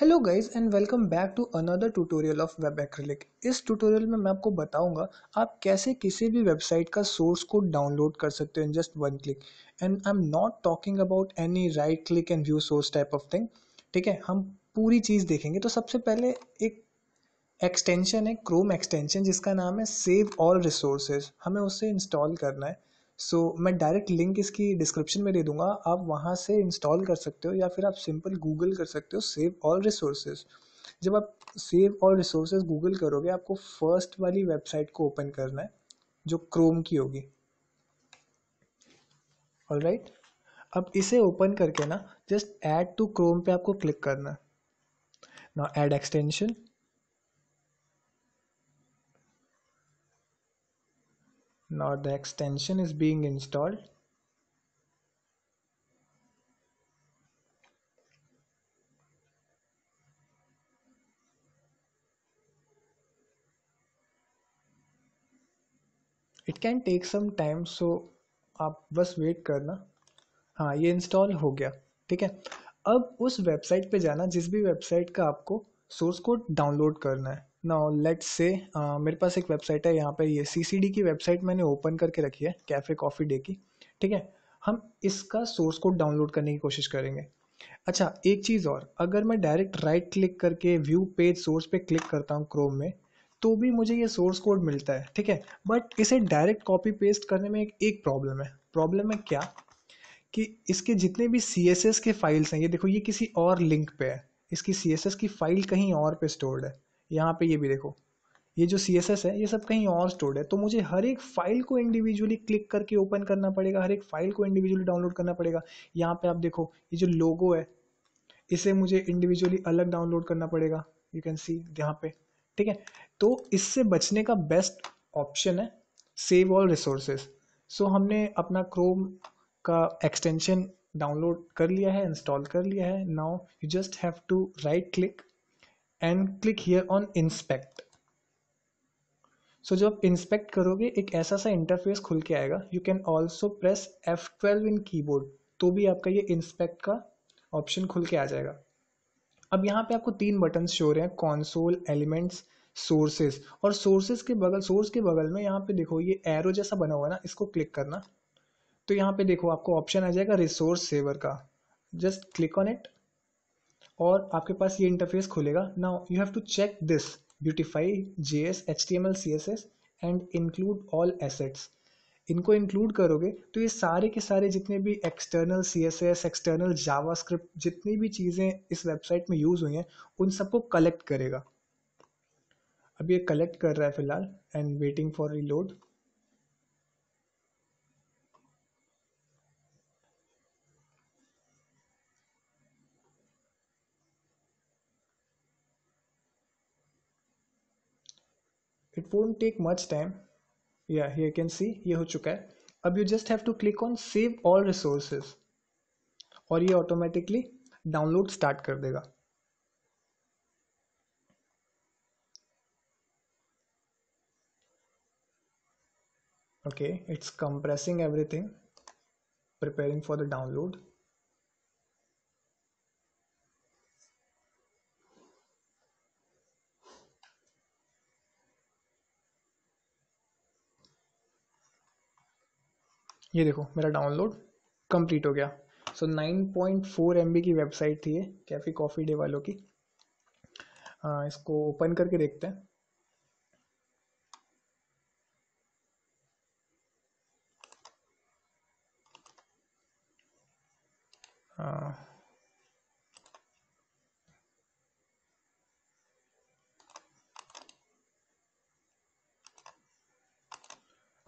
Hello guys and welcome back to another tutorial of web acrylic इस tutorial में मैं आपको बताऊंगा आप कैसे किसी भी वेबसाइट का सोर्स कोड डाउनलोड कर सकते हो in just one click and I am not talking about any right click and view source type of thing ठीक है हम पूरी चीज़ देखेंगे तो सबसे पहले एक एक्सटेंशन है क्रोम एक्सटेंशन जिसका नाम है सेव ऑल रिसोर्सेज हमें उसे इंस्टॉल करना है सो so, मैं डायरेक्ट लिंक इसकी डिस्क्रिप्शन में दे दूंगा आप वहाँ से इंस्टॉल कर सकते हो या फिर आप सिंपल गूगल कर सकते हो सेव ऑल रिसोर्सेज जब आप सेव ऑल रिसोर्सेज गूगल करोगे आपको फर्स्ट वाली वेबसाइट को ओपन करना है जो क्रोम की होगी ऑल राइट right? अब इसे ओपन करके ना जस्ट ऐड टू क्रोम पे आपको क्लिक करना है ना add extension Now the extension is being installed. It can take some time so आप बस वेट करना हाँ ये इंस्टॉल हो गया ठीक है अब उस वेबसाइट पे जाना जिस भी वेबसाइट का आपको सोर्स कोड डाउनलोड करना है नाउ लेट्स से मेरे पास एक वेबसाइट है यहाँ पे ये सी की वेबसाइट मैंने ओपन करके रखी है कैफ़े कॉफ़ी डे की ठीक है हम इसका सोर्स कोड डाउनलोड करने की कोशिश करेंगे अच्छा एक चीज़ और अगर मैं डायरेक्ट राइट क्लिक करके व्यू पेज सोर्स पे क्लिक करता हूँ क्रोम में तो भी मुझे ये सोर्स कोड मिलता है ठीक है बट इसे डायरेक्ट कॉपी पेस्ट करने में एक, एक प्रॉब्लम है प्रॉब्लम है क्या कि इसके जितने भी सी के फाइल्स हैं ये देखो ये किसी और लिंक पे है इसकी सी की फ़ाइल कहीं और पे स्टोर्ड है यहाँ पे ये भी देखो ये जो सी है ये सब कहीं और स्टोर्ड है तो मुझे हर एक फाइल को इंडिविजुअली क्लिक करके ओपन करना पड़ेगा हर एक फाइल को इंडिविजुअली डाउनलोड करना पड़ेगा यहाँ पे आप देखो ये जो लोगो है इसे मुझे इंडिविजुअली अलग डाउनलोड करना पड़ेगा यू कैन सी यहाँ पे ठीक है तो इससे बचने का बेस्ट ऑप्शन है सेव ऑल रिसोर्सेज सो हमने अपना क्रोम का एक्सटेंशन डाउनलोड कर लिया है इंस्टॉल कर लिया है now you just have to right click and click here on inspect so जब इंस्पेक्ट करोगे एक ऐसा सा इंटरफेस खुल के आएगा you can also press F twelve in keyboard तो भी आपका ये इंस्पेक्ट का ऑप्शन खुल के आ जाएगा अब यहाँ पे आपको तीन बटन शो रहे हैं कॉन्सोल एलिमेंट्स सोर्सेस और सोर्सेज के बगल सोर्स के बगल में यहाँ पे देखो ये एरो जैसा बना हुआ ना इसको क्लिक करना तो यहाँ पे देखो आपको ऑप्शन आ जाएगा रिसोर्स सेवर का जस्ट क्लिक ऑन इट और आपके पास ये इंटरफेस खुलेगा now you have to check this beautify J S H T M L C S S and include all assets इनको इंक्लूड करोगे तो ये सारे के सारे जितने भी external C S S external JavaScript जितनी भी चीज़ें इस वेबसाइट में यूज़ हुई हैं उन सबको कलेक्ट करेगा अब ये कलेक्ट कर रहा है फिलहाल and waiting for reload it won't take much time या यू कैन सी ये हो चुका है अब you just have to click on save all resources और ये ऑटोमेटिकली डाउनलोड स्टार्ट कर देगा okay it's compressing everything preparing for the download ये देखो मेरा डाउनलोड कंप्लीट हो गया so nine point four M की वेबसाइट थी ये कैफ़े कॉफ़ी डे वालों की आ, इसको ओपन करके देखते हैं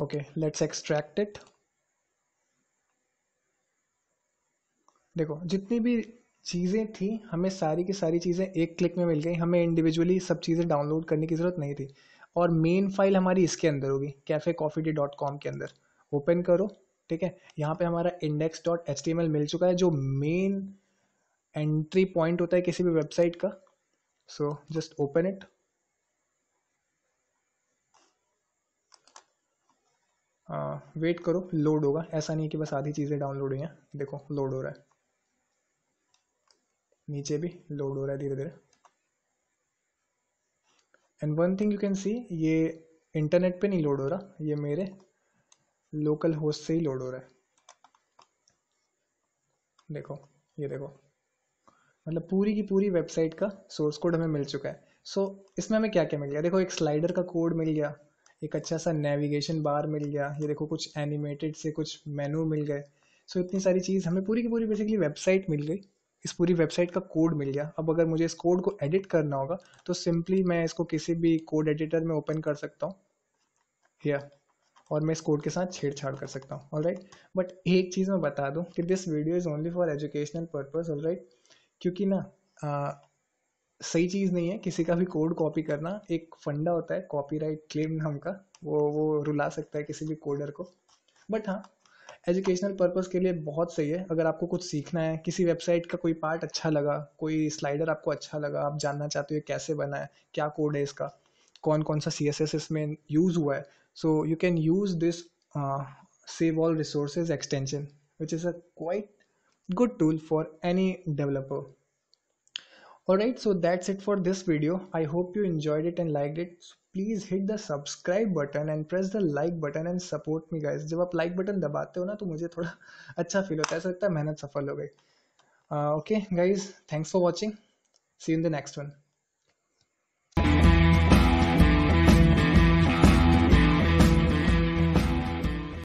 ओके लेट्स एक्सट्रैक्ट इट देखो जितनी भी चीज़ें थी हमें सारी की सारी चीज़ें एक क्लिक में मिल गई हमें इंडिविजुअली सब चीज़ें डाउनलोड करने की ज़रूरत नहीं थी और मेन फाइल हमारी इसके अंदर होगी cafe coffee D dot com के अंदर ओपन करो ठीक है यहाँ पे हमारा index dot H T M L मिल चुका है जो मेन एंट्री पॉइंट होता है किसी भी वेबसाइट का so just open it wait करो लोड होगा ऐसा नहीं कि बस आधी चीज़ें डाउनलोड हुई हैं देखो लोड हो रहा है नीचे भी लोड हो रहा है धीरे धीरे and one thing you can see ये इंटरनेट पे नहीं लोड हो रहा ये मेरे लोकल होस्ट से ही लोड हो रहा है देखो ये देखो मतलब पूरी की पूरी वेबसाइट का सोर्स कोड हमें मिल चुका है सो so, इसमें हमें क्या क्या मिल गया देखो एक स्लाइडर का कोड मिल गया एक अच्छा सा नेविगेशन बार मिल गया ये देखो कुछ एनिमेटेड से कुछ मेनू मिल गए सो so, इतनी सारी चीज़ हमें पूरी की पूरी बेसिकली वेबसाइट मिल गई इस पूरी वेबसाइट का कोड मिल गया अब अगर मुझे इस कोड को एडिट करना होगा तो सिंपली मैं इसको किसी भी कोड एडिटर में ओपन कर सकता हूँ या और मैं इस कोड के साथ छेड़छाड़ कर सकता हूँ ऑल राइट बट एक चीज़ मैं बता दूँ कि this video is only for educational purpose all right क्योंकि ना आ, सही चीज़ नहीं है किसी का भी कोड कॉपी करना एक फंडा होता है कॉपीराइट क्लेम नाम का वो वो रुला सकता है किसी भी कोडर को बट हाँ एजुकेशनल पर्पज़ के लिए बहुत सही है अगर आपको कुछ सीखना है किसी वेबसाइट का कोई पार्ट अच्छा लगा कोई स्लाइडर आपको अच्छा लगा आप जानना चाहते हो कैसे बना है क्या कोड है इसका कौन कौन सा सी एस एस इसमें यूज़ हुआ है so you can use this save all resources extension which is a quite good tool for any developer developer right so that's it for this video I hope you enjoyed it and like it please hit the subscribe button and press the like button and support me guys जब आप like button दबाते हो ना तो मुझे थोड़ा अच्छा feel होता है ऐसा लगता है मेहनत सफल हो गई okay guys thanks for watching see in the next one